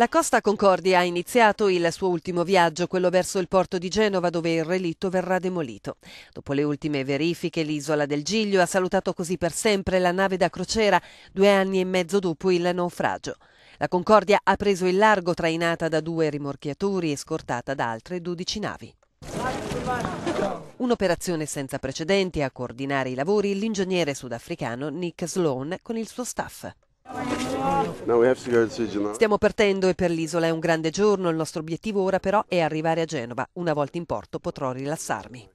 La Costa Concordia ha iniziato il suo ultimo viaggio, quello verso il porto di Genova dove il relitto verrà demolito. Dopo le ultime verifiche l'isola del Giglio ha salutato così per sempre la nave da crociera due anni e mezzo dopo il naufragio. La Concordia ha preso il largo trainata da due rimorchiatori e scortata da altre 12 navi. Un'operazione senza precedenti a coordinare i lavori l'ingegnere sudafricano Nick Sloan con il suo staff. Stiamo partendo e per l'isola è un grande giorno, il nostro obiettivo ora però è arrivare a Genova. Una volta in porto potrò rilassarmi.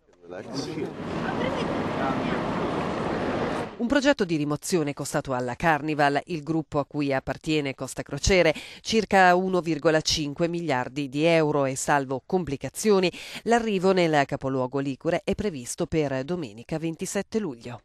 Un progetto di rimozione costato alla Carnival, il gruppo a cui appartiene Costa Crociere, circa 1,5 miliardi di euro e salvo complicazioni, l'arrivo nel capoluogo Ligure è previsto per domenica 27 luglio.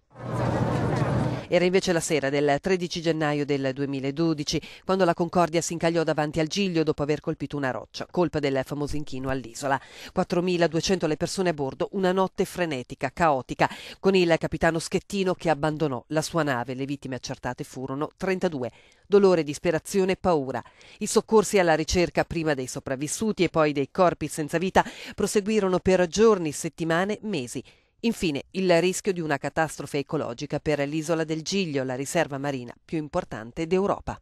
Era invece la sera del 13 gennaio del 2012, quando la Concordia si incagliò davanti al Giglio dopo aver colpito una roccia, colpa del famoso inchino all'isola. 4.200 le persone a bordo, una notte frenetica, caotica, con il capitano Schettino che abbandonò la sua nave. Le vittime accertate furono 32. Dolore, disperazione e paura. I soccorsi alla ricerca prima dei sopravvissuti e poi dei corpi senza vita proseguirono per giorni, settimane, mesi. Infine, il rischio di una catastrofe ecologica per l'isola del Giglio, la riserva marina più importante d'Europa.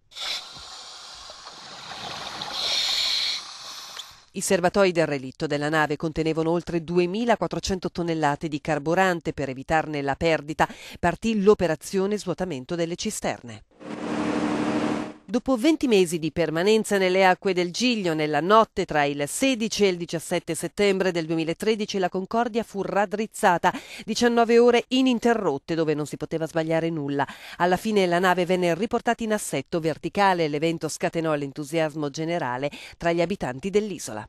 I serbatoi del relitto della nave contenevano oltre 2.400 tonnellate di carburante per evitarne la perdita. Partì l'operazione svuotamento delle cisterne. Dopo 20 mesi di permanenza nelle acque del Giglio, nella notte tra il 16 e il 17 settembre del 2013, la Concordia fu raddrizzata, 19 ore ininterrotte dove non si poteva sbagliare nulla. Alla fine la nave venne riportata in assetto verticale e l'evento scatenò l'entusiasmo generale tra gli abitanti dell'isola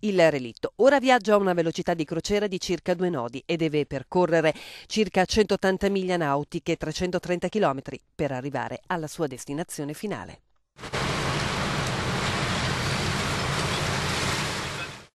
il relitto. Ora viaggia a una velocità di crociera di circa due nodi e deve percorrere circa 180 miglia nautiche, 330 km, per arrivare alla sua destinazione finale.